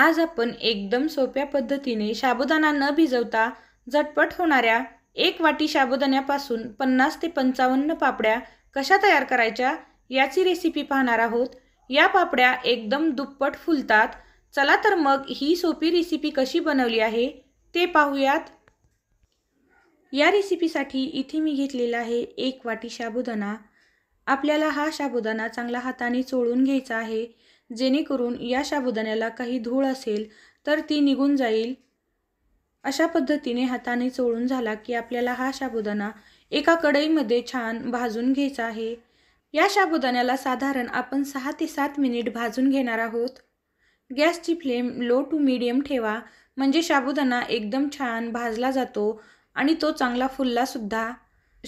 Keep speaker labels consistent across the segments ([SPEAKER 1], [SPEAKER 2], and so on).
[SPEAKER 1] आज आपण एकदम सोप्या पद्धतीने शाबुदाना न भिजवता झटपट होणाऱ्या एक वाटी साबुदाण्यापासून पन्नास ते पंचावन्न पापड्या कशा तयार करायच्या याची रेसिपी पाहणार आहोत या पापड्या एकदम दुप्पट फुलतात चला तर मग ही सोपी रेसिपी कशी बनवली आहे ते पाहूयात या रेसिपीसाठी इथे मी घेतलेला आहे एक वाटी शाबुदाना आपल्याला हा शाबुदाना चांगला हाताने चोळून घ्यायचा आहे जेणेकरून या शाबुदाण्याला काही धूळ असेल तर ती निघून जाईल अशा पद्धतीने हाताने चोळून झाला की आपल्याला हा शाबुदाणा एका कढईमध्ये छान भाजून घ्यायचा आहे या शाबुदाण्याला साधारण आपण सहा ते सात मिनिट भाजून घेणार आहोत गॅसची फ्लेम लो टू मीडियम ठेवा म्हणजे साबुदाणा एकदम छान भाजला जातो आणि तो चांगला सुद्धा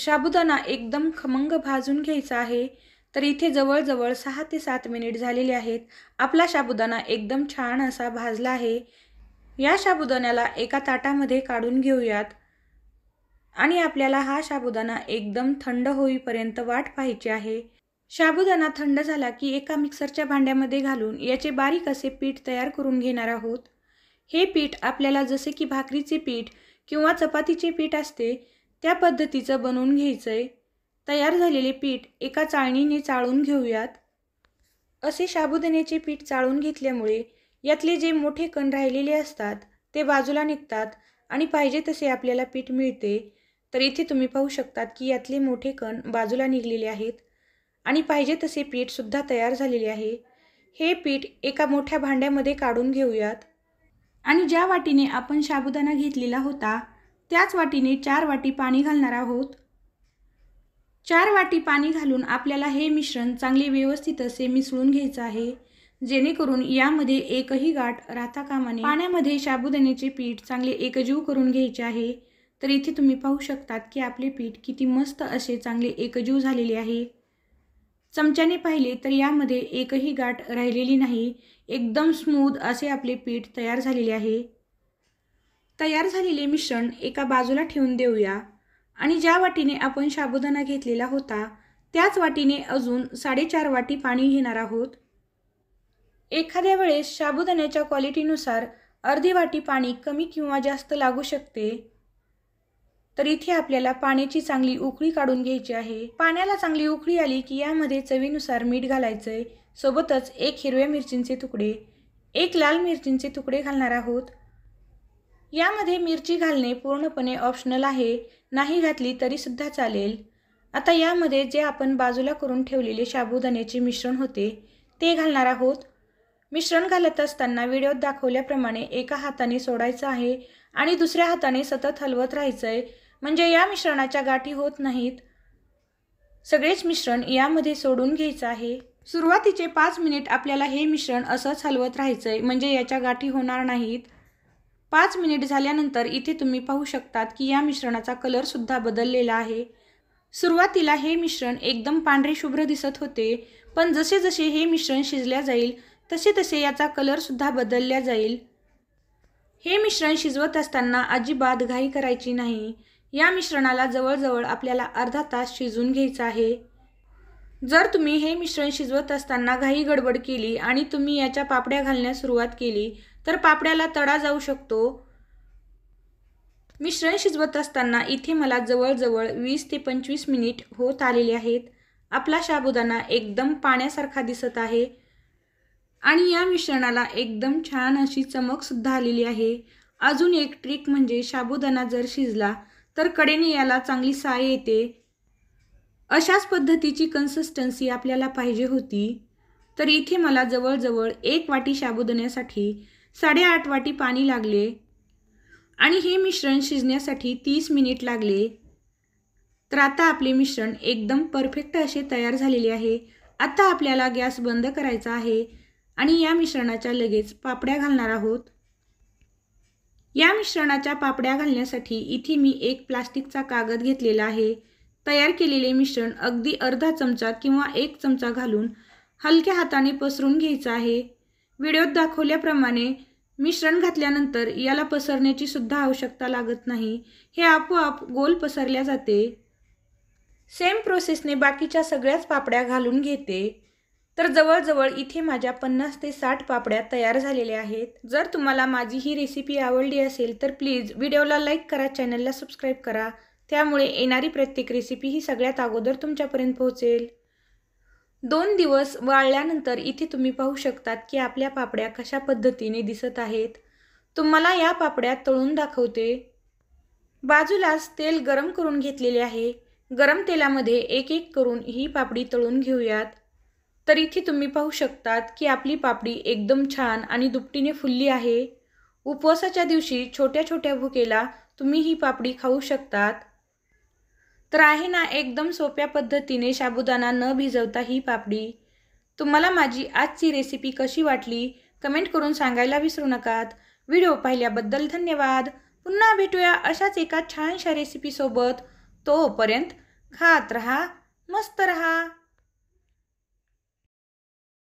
[SPEAKER 1] साबुदाणा एकदम खमंग भाजून घ्यायचा आहे तर इथे जवळजवळ सहा ते सात मिनिट झालेले आहेत आपला साबुदाणा एकदम छान असा भाजला आहे या शाबुदाण्याला एका ताटामध्ये काढून घेऊयात आणि आपल्याला हा साबुदाणा एकदम थंड होईपर्यंत वाट पाहायची आहे साबुदाणा थंड झाला की एका मिक्सरच्या भांड्यामध्ये घालून याचे बारीक असे पीठ तयार करून घेणार आहोत हे पीठ आपल्याला जसे की भाकरीचे पीठ किंवा चपातीचे पीठ असते त्या पद्धतीचं बनवून घ्यायचं आहे तयार झालेले पीठ एका चाळणीने चाळून घेऊयात असे साबुदाण्याचे पीठ चाळून घेतल्यामुळे यातले जे मोठे कण राहिलेले असतात ते बाजूला निघतात आणि पाहिजे तसे आपल्याला पीठ मिळते तर इथे तुम्ही पाहू शकतात की यातले मोठे कण बाजूला निघलेले आहेत आणि पाहिजे तसे पीठसुद्धा तयार झालेले आहे हे पीठ एका मोठ्या भांड्यामध्ये काढून घेऊयात आणि ज्या वाटीने आपण साबुदाणा घेतलेला होता त्याच वाटीने चार वाटी पाणी घालणार आहोत चार वाटी पाणी घालून आपल्याला हे मिश्रण चांगले व्यवस्थित असे मिसळून घ्यायचं आहे जेणेकरून यामध्ये एकही गाठ राहता कामाने पाण्यामध्ये साबुदाण्याचे पीठ चांगले एकजीव करून घ्यायचे आहे तर इथे तुम्ही पाहू शकतात की आपले पीठ किती मस्त असे चांगले एकजीव झालेले आहे चमच्याने पाहिले तर यामध्ये एकही गाठ राहिलेली नाही एकदम स्मूद असे आपले पीठ तयार झालेले आहे तयार झालेले मिश्रण एका बाजूला ठेवून देऊया आणि ज्या वाटीने आपण शाबुदाना घेतलेला होता त्याच वाटीने अजून साडेचार वाटी पाणी घेणार आहोत एखाद्या वेळेस शाबुदाण्याच्या क्वालिटीनुसार अर्धी वाटी पाणी कमी किंवा जास्त लागू शकते तर इथे आपल्याला पाण्याची चांगली उकळी काढून घ्यायची आहे पाण्याला चांगली उकळी आली की यामध्ये चवीनुसार मीठ घालायचं आहे सोबतच एक हिरव्या मिरचींचे तुकडे एक लाल मिरचींचे तुकडे घालणार आहोत यामध्ये मिरची घालणे पूर्णपणे ऑप्शनल आहे नाही घातली तरीसुद्धा चालेल आता यामध्ये जे आपण बाजूला करून ठेवलेले साबुदाण्याचे मिश्रण होते ते घालणार आहोत मिश्रण घालत असताना व्हिडिओत दाखवल्याप्रमाणे एका हाताने सोडायचं आहे आणि दुसऱ्या हाताने सतत हलवत राहायचं आहे म्हणजे या मिश्रणाच्या गाठी होत नाहीत सगळेच मिश्रण यामध्ये सोडून घ्यायचं आहे सुरुवातीचे पाच मिनिट आपल्याला हे मिश्रण असंच हलवत राहायचं आहे म्हणजे याच्या गाठी होणार नाहीत पाच मिनिट झाल्यानंतर इथे तुम्ही पाहू शकतात की या मिश्रणाचा कलरसुद्धा बदललेला आहे सुरुवातीला हे मिश्रण एकदम पांढरे शुभ्र दिसत होते पण जसे जसे हे मिश्रण शिजले जाईल तसे तसे याचा कलरसुद्धा बदलल्या जाईल हे मिश्रण शिजवत असताना अजिबात घाई करायची नाही या मिश्रणाला जवळजवळ आपल्याला अर्धा तास शिजून घ्यायचा आहे जर तुम्ही हे मिश्रण शिजवत असताना घाई गडबड केली आणि तुम्ही याच्या पापड्या घालण्यास सुरुवात केली तर पापड्याला तडा जाऊ शकतो मिश्रण शिजवत असताना इथे मला जवळजवळ वीस ते पंचवीस मिनिट होत आलेले आहेत आपला शाबुदाना एकदम पाण्यासारखा दिसत आहे आणि या मिश्रणाला एकदम छान अशी चमकसुद्धा आलेली आहे अजून एक ट्रिक म्हणजे शाबुदाना जर शिजला तर कडेने याला चांगली साय येते अशाच पद्धतीची कन्सिस्टन्सी आपल्याला पाहिजे होती तर इथे मला जवळजवळ एक वाटी शाबुदण्यासाठी साडेआठ वाटी पाणी लागले आणि हे मिश्रण शिजण्यासाठी तीस मिनिट लागले तर आता आपले मिश्रण एकदम परफेक्ट असे तयार झालेले आहे आता आपल्याला गॅस बंद करायचा आहे आणि या मिश्रणाच्या लगेच पापड्या घालणार आहोत या मिश्रणाच्या पापड्या घालण्यासाठी इथे मी एक प्लास्टिकचा कागद घेतलेला आहे तयार केलेले मिश्रण अगदी अर्धा चमचा किंवा एक चमचा घालून हलक्या हाताने पसरून घ्यायचं आहे व्हिडिओत दाखवल्याप्रमाणे मिश्रण घातल्यानंतर याला पसरण्याची सुद्धा आवश्यकता लागत नाही हे आपोआप गोल पसरल्या जाते सेम प्रोसेसने बाकीच्या सगळ्याच पापड्या घालून घेते तर जवळजवळ इथे माझ्या पन्नास ते साठ पापड्या तयार झालेल्या आहेत जर तुम्हाला माझी ही रेसिपी आवडली असेल तर प्लीज व्हिडिओला लाईक करा चॅनलला सबस्क्राईब करा त्यामुळे येणारी प्रत्येक रेसिपी ही सगळ्यात अगोदर तुमच्यापर्यंत पोहोचेल दोन दिवस वाळल्यानंतर इथे तुम्ही पाहू शकतात की आपल्या पापड्या कशा पद्धतीने दिसत आहेत तुम्हाला या पापड्या तळून दाखवते बाजूलाच तेल गरम करून घेतलेले आहे गरम तेलामध्ये एक एक करून ही पापडी तळून घेऊयात तर इथे तुम्ही पाहू शकतात की आपली पापडी एकदम छान आणि दुपटीने फुलली आहे उपवासाच्या दिवशी छोट्या छोट्या भुकेला तुम्ही ही पापडी खाऊ शकतात तर आहे ना एकदम सोप्या पद्धतीने शाबुदाना न भिजवता ही पापडी तुम्हाला माझी आजची रेसिपी कशी वाटली कमेंट करून सांगायला विसरू नकात व्हिडिओ पाहिल्याबद्दल धन्यवाद पुन्हा भेटूया अशाच एका छानशा रेसिपीसोबत तोपर्यंत खात रहा मस्त रहा